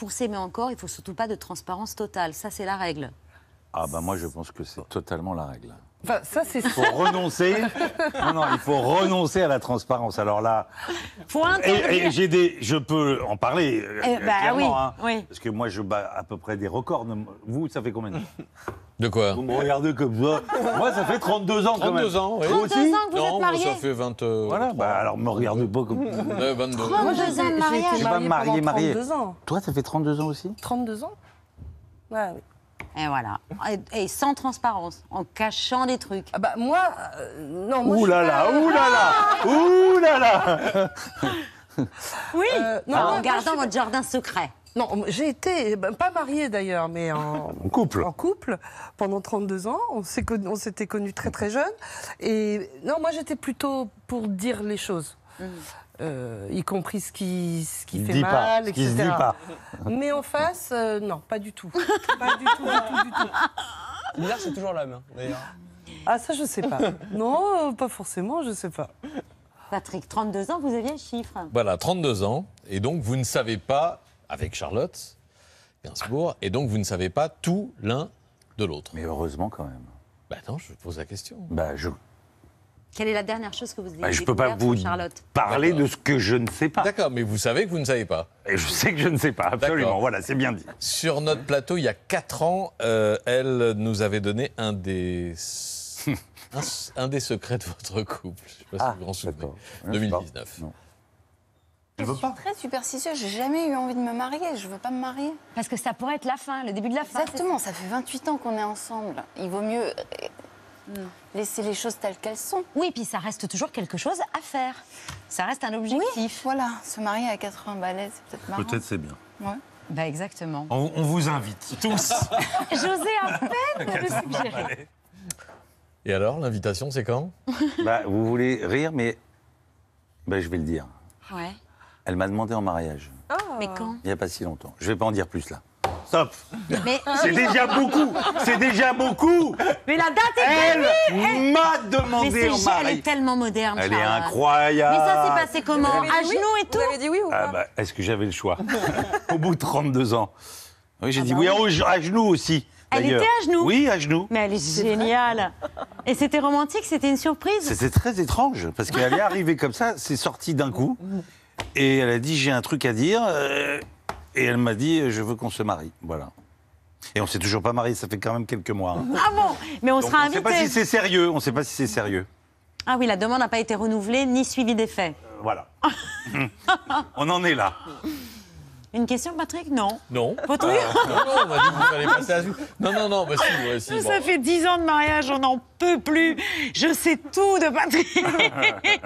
pour s'aimer encore, il ne faut surtout pas de transparence totale. Ça, c'est la règle. Ah ben moi, je pense que c'est totalement la règle. ça, c'est Il faut renoncer. non, non, il faut renoncer à la transparence. Alors là. Faut et, j'ai des. Je peux en parler. Eh, euh, bah, hein, oui. Parce que moi, je bats à peu près des records. Vous, ça fait combien de temps De quoi Vous me regardez comme ça. Moi, ça fait 32 ans quand même. 32 ans, oui. 32 ans que vous non, êtes moi, ça fait 20... Euh, voilà, bah alors me regardez pas comme. ouais, 22. Moi, 32 ans de mariage. Je suis pas marié, marié. ans. Toi, ça fait 32 ans aussi 32 ans Ouais, oui. Et voilà. Et, sans transparence, en cachant des trucs. Ah bah, moi, euh, non, moi. Euh, ouh là là, ouh là là, ouh là là Oui, non, en gardant votre jardin secret. Non, j'ai été, ben, pas mariée d'ailleurs, mais en, couple. en couple pendant 32 ans. On s'était connus très très jeunes. Et non, moi j'étais plutôt pour dire les choses. Mmh. Euh, y compris ce qui, ce qui fait mal, etc. pas. Mais en face, euh, non, pas du tout. pas du tout, c'est toujours la hein, d'ailleurs. Ah, ça, je sais pas. Non, pas forcément, je sais pas. Patrick, 32 ans, vous aviez un chiffre. Voilà, 32 ans. Et donc, vous ne savez pas avec Charlotte Gainsbourg, et donc vous ne savez pas tout l'un de l'autre. Mais heureusement quand même. Bah non, je pose la question. Bah je. Quelle est la dernière chose que vous avez bah, Je peux pas vous Charlotte parler de ce que je ne sais pas. D'accord, mais vous savez que vous ne savez pas. Et je sais que je ne sais pas, absolument. Voilà, c'est bien dit. Sur notre plateau, il y a 4 ans, euh, elle nous avait donné un des un, des secrets de votre couple. Je ne sais pas si ah, vous vous en souvenez. 2019. Non. Je suis très superstitieuse. J'ai jamais eu envie de me marier. Je veux pas me marier. Parce que ça pourrait être la fin, le début de la fin. Exactement. Ça fait 28 ans qu'on est ensemble. Il vaut mieux euh, hmm. laisser les choses telles qu'elles sont. Oui, puis ça reste toujours quelque chose à faire. Ça reste un objectif. voilà. Se marier à 80 balais, c'est peut-être marrant. Peut-être c'est bien. Ouais. Bah exactement. On, vous invite tous. José à peine le suggérer. Et alors, l'invitation, c'est quand bah, Vous voulez rire, mais bah, je vais le dire. Ouais. Elle m'a demandé en mariage. Oh. Mais quand Il n'y a pas si longtemps. Je ne vais pas en dire plus là. Stop C'est déjà beaucoup C'est déjà beaucoup Mais la date est Elle, elle... m'a demandé en mariage. Elle est tellement moderne. Elle est incroyable Mais ça s'est passé comment À genoux et tout Vous avez dit oui ou ah bah, Est-ce que j'avais le choix Au bout de 32 ans. Oui, j'ai ah dit bah oui, à genoux aussi. Elle était à genoux Oui, à genoux. Mais elle est, est géniale. Et c'était romantique, c'était une surprise C'était très étrange, parce qu'elle est arrivée comme ça, c'est sorti d'un coup. Et elle a dit j'ai un truc à dire. Euh, et elle m'a dit euh, je veux qu'on se marie. Voilà. Et on s'est toujours pas marié, ça fait quand même quelques mois. Hein. Ah bon Mais on sera invité. On ne sait pas si c'est sérieux. On ne sait pas si c'est sérieux. Ah oui, la demande n'a pas été renouvelée ni suivie des faits. voilà. on en est là. Une question, Patrick Non. Non. Non, non, bah Non, si, Ça fait dix ans de mariage, on n'en peut plus. Je sais tout de Patrick.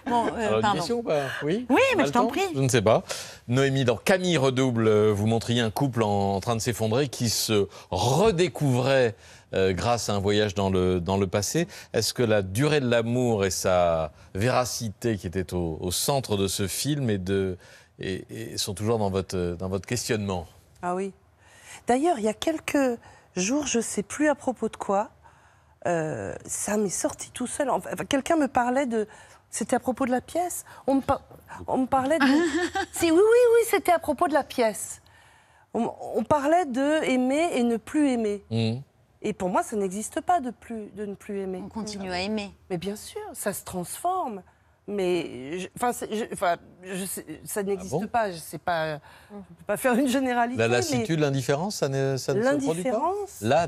bon, euh, Une question, oui Oui, mais je t'en prie. Je ne sais pas. Noémie, dans Camille Redouble, euh, vous montriez un couple en, train de s'effondrer qui se redécouvrait euh, grâce à un voyage dans le, dans le passé. Est-ce que la durée de l'amour et sa véracité qui était au, au centre de ce film et de et, sont toujours dans votre, euh, dans questionnement. Ah oui. D'ailleurs, il y a quelques jours, je ne sais plus à propos de quoi, euh, ça m'est sorti tout seul. quelqu'un me parlait de. C'était à propos de la pièce On me, parlait de. oui, oui, oui, c'était à propos de la pièce. On, parlait de aimer et ne plus aimer. Mmh. Et pour moi, ça n'existe pas de, plus, de ne plus aimer. On continue à mmh. aimer. Mais bien sûr, ça se transforme mais enfin, ça n'existe ah pas. Je sais pas. peux pas faire une généralité. La lassitude, l'indifférence, ça ne, ça pas L'indifférence. La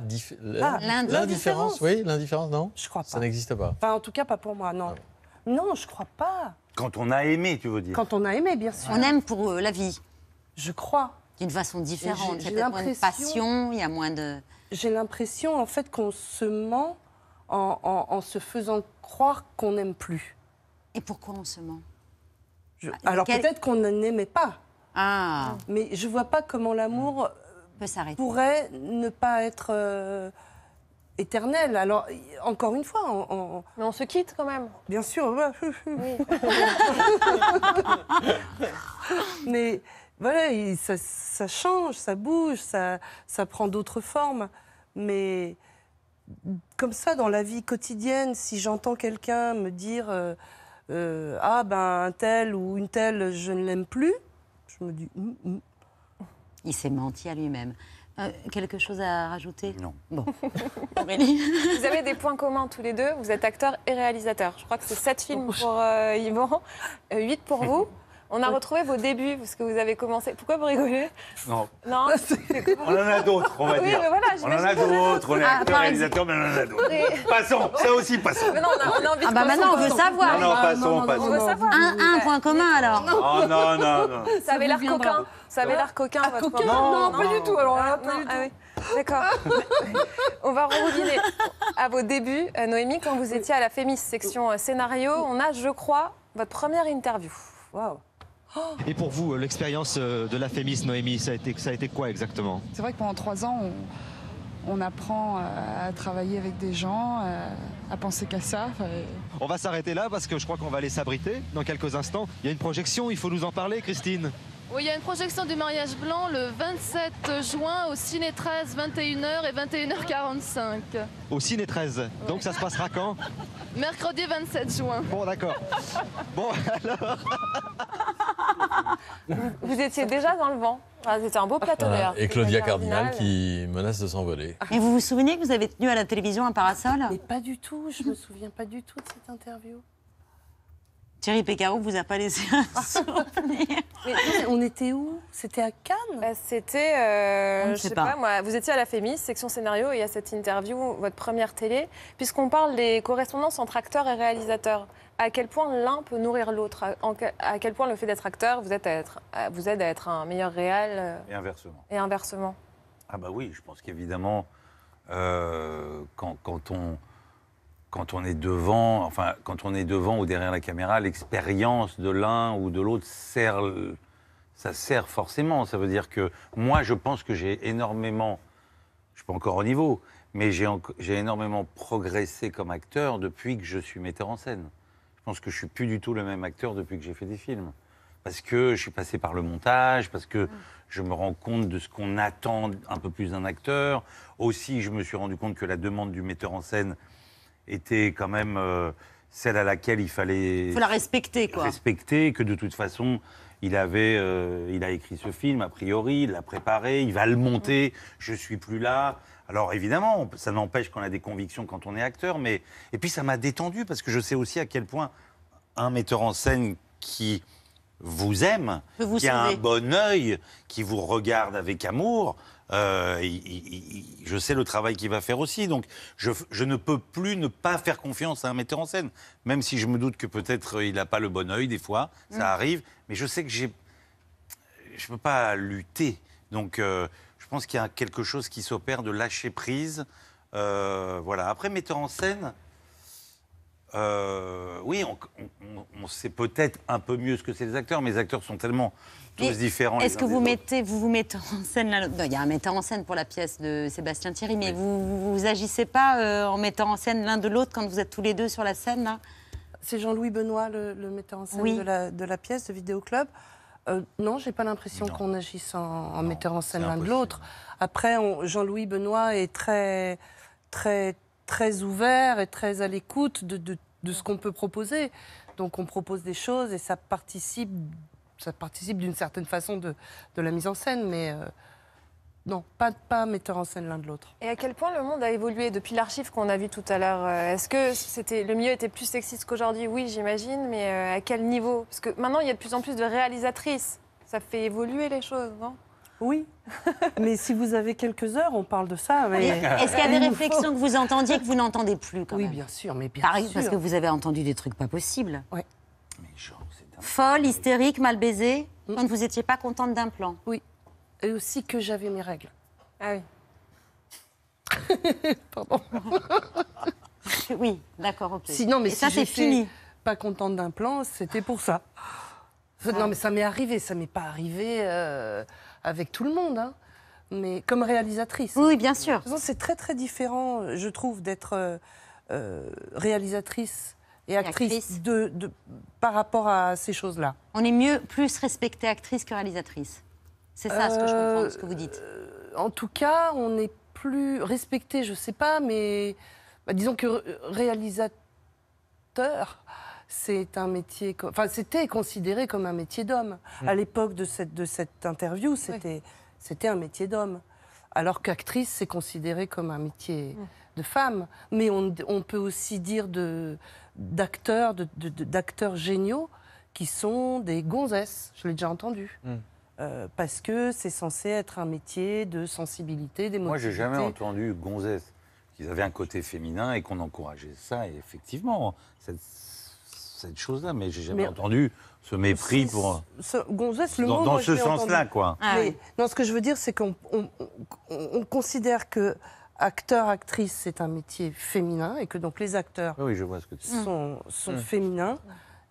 ah, l'indifférence, oui, l'indifférence, non. Je crois pas. Ça n'existe pas. Enfin, en tout cas, pas pour moi, non. Ah non, je crois pas. Quand on a aimé, tu veux dire. Quand on a aimé, bien sûr. On aime pour euh, la vie. Je crois. D'une façon différente. Il y a moins de passion. Il y a moins de. J'ai l'impression, en fait, qu'on se ment en, en se faisant croire qu'on n'aime plus. Et pourquoi on se ment ah, Alors peut-être qu'on n'aimait pas. Ah. Mais je vois pas comment l'amour Pourrait ne pas être euh, éternel. Alors encore une fois, on, mais on se quitte quand même. Bien sûr. mais voilà, ça, change, ça bouge, ça, ça prend d'autres formes. Mais comme ça, dans la vie quotidienne, si j'entends quelqu'un me dire euh, euh, ah ben un tel ou une telle, je ne l'aime plus. Je me dis. Hum, hum. Il s'est menti à lui-même. Euh, quelque chose à rajouter Non. Bon. Vous avez des points communs tous les deux. Vous êtes acteur et réalisateur. Je crois que c'est 7 films pour euh, Yvon, 8 pour vous. On a retrouvé vos débuts, parce que vous avez commencé. Pourquoi vous rigolez Non. Non On en a d'autres, on va oui, dire. Mais voilà, on en a d'autres, on est ah, mais on en a d'autres. Passons, ça aussi, passons. Mais non, on a, on envie ah bah maintenant, on veut savoir. Non, non, passons, passons. On veut savoir. Un, point commun, alors. Oh non, non, non. Ça avait l'air coquin. Ça avait l'air coquin, ah, votre coquin non, non, pas du tout, alors. Ah, pas ah D'accord. on va revenir à vos débuts, euh, Noémie, quand vous étiez à la FEMIS section euh, scénario. On a, je crois, votre première interview. Waouh Oh et pour vous, euh, l'expérience euh, de la Fémis, Noémie, ça a été, ça a été quoi exactement C'est vrai que pendant trois ans, on, apprend euh, à travailler avec des gens, à penser qu'à ça. On va s'arrêter là parce que je crois qu'on va aller s'abriter dans quelques instants. Il y a une projection, il faut nous en parler, Christine. Oui, il y a une projection du mariage blanc le 27 juin au Ciné 13, 21h et 21h45. Au Ciné 13 Donc ça se passera quand Mercredi 27 juin. Bon, d'accord. bon, alors vous, étiez déjà dans le vent. Ah, c'était un beau ah, plateau Et Claudia Cardinal qui menace de s'envoler. Et vous vous souvenez que vous avez tenu à la télévision un parasol Mais pas du tout, je me souviens pas du tout de cette interview. Thierry Pécaro vous a pas laissé un souvenir. Mais on était où C'était à Cannes bah, C'était, euh, je ne sais pas. moi, vous étiez à la Fémis, section scénario, et a cette interview, votre première télé, puisqu'on parle des correspondances entre acteurs et réalisateurs. À quel point l'un peut nourrir l'autre À quel point le fait d'être acteur vous aide, à être, vous aide à être un meilleur réel euh, Et inversement. Et inversement. Ah bah oui, je pense qu'évidemment, euh, quand, quand on quand on est devant, enfin, quand on est devant ou derrière la caméra, l'expérience de l'un ou de l'autre sert, ça sert forcément. Ça veut dire que moi, je pense que j'ai énormément, je suis pas encore au niveau, mais j'ai énormément progressé comme acteur depuis que je suis metteur en scène. Je pense que je suis plus du tout le même acteur depuis que j'ai fait des films. Parce que je suis passé par le montage, parce que mm. je me rends compte de ce qu'on attend un peu plus d'un acteur. Aussi, je me suis rendu compte que la demande du metteur en scène, était quand même euh, celle à laquelle il fallait. faut la respecter, quoi. Respecter, que de toute façon, il avait, euh, il a écrit ce film a priori, il l'a préparé, il va le monter. Mm. Je suis plus là. Alors évidemment, ça n'empêche qu'on a des convictions quand on est acteur, mais et puis ça m'a détendu parce que je sais aussi à quel point un metteur en scène qui vous aime, qui a un bon œil, qui vous regarde avec amour, euh, je sais le travail qu'il va faire aussi. Donc, je, ne peux plus ne pas faire confiance à un metteur en scène, même si je me doute que peut-être euh, il n'a pas le bon œil des fois, ça mm. arrive. Mais je sais que je je peux pas lutter. Donc, euh, je pense qu'il y a quelque chose qui s'opère de lâcher prise. voilà. Après, metteur en scène. Euh, oui, on, sait peut-être un peu mieux ce que c'est les acteurs, mais les acteurs sont tellement tous différents. Est-ce que vous mettez, vous vous mettez en scène l'autre Il y a un metteur en scène pour la pièce de Sébastien Thierry, mais vous, vous, agissez pas euh, en mettant en scène l'un de l'autre quand vous êtes tous les deux sur la scène C'est Jean-Louis Benoît, le, metteur en scène de, la, pièce de Vidéo Club. Euh, non, j'ai pas l'impression qu'on agisse en, mettant en scène l'un de l'autre. Après, Jean-Louis Benoît est très, très très ouvert et très à l'écoute de, de, ce qu'on peut proposer. Donc on propose des choses et ça participe, ça participe d'une certaine façon de, de, la mise en scène, mais euh, non, pas, pas metteur en scène l'un de l'autre. Et à quel point le monde a évolué depuis l'archive qu'on a vu tout à l'heure euh, Est-ce que c'était le milieu était plus sexiste qu'aujourd'hui Oui, j'imagine, mais euh, à quel niveau Parce que maintenant, il y a de plus en plus de réalisatrices. Ça fait évoluer les choses, non oui, mais si vous avez quelques heures, on parle de ça. Est-ce qu'il y a des réflexions que vous entendiez que vous n'entendez plus quand Oui, bien sûr, mais bien sûr. Parce que vous avez entendu des trucs pas possibles. Oui. Mais genre, c'est Folle, hystérique, mal baisée, mm. quand vous n'étiez pas contente d'un plan. Oui, et aussi que j'avais mes règles. Ah oui. Pardon. oui, d'accord, ok. Sinon, mais ça, c'est fini. Pas contente d'un plan, c'était pour ça non, mais ça m'est arrivé, ça m'est pas arrivé euh, avec tout le monde. Hein. Mais comme réalisatrice. Oui, bien sûr. C'est très très différent, je trouve, d'être euh, euh, réalisatrice et actrice, De, par rapport à ces choses-là. On est mieux, plus respectée actrice que réalisatrice. C'est ça ce que je comprends, ce que vous dites. en tout cas, on est plus respecté, je sais pas, mais bah, disons que réalisateur c'est un métier, enfin c'était considéré comme un métier d'homme. Mm. À l'époque de cette, de cette interview, c'était c'était un métier d'homme. Alors qu'actrice, c'est considéré comme un métier mm. de femme. Mais on, on peut aussi dire d'acteurs, d'acteurs géniaux qui sont des gonzesses. Je l'ai déjà entendu. Mm. Euh, parce que c'est censé être un métier de sensibilité, d'émotion. Moi, j'ai jamais entendu gonzesses. Qu'ils avaient un côté féminin et qu'on encourageait ça. Et effectivement, cette cette chose-là, mais j'ai jamais entendu ce mépris pour. dans, ce sens-là, quoi. Ah non, ce que je veux dire, c'est qu'on considère que acteur, actrice, c'est un métier féminin et que donc les acteurs sont, féminins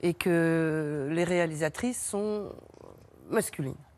et que les réalisatrices sont masculines.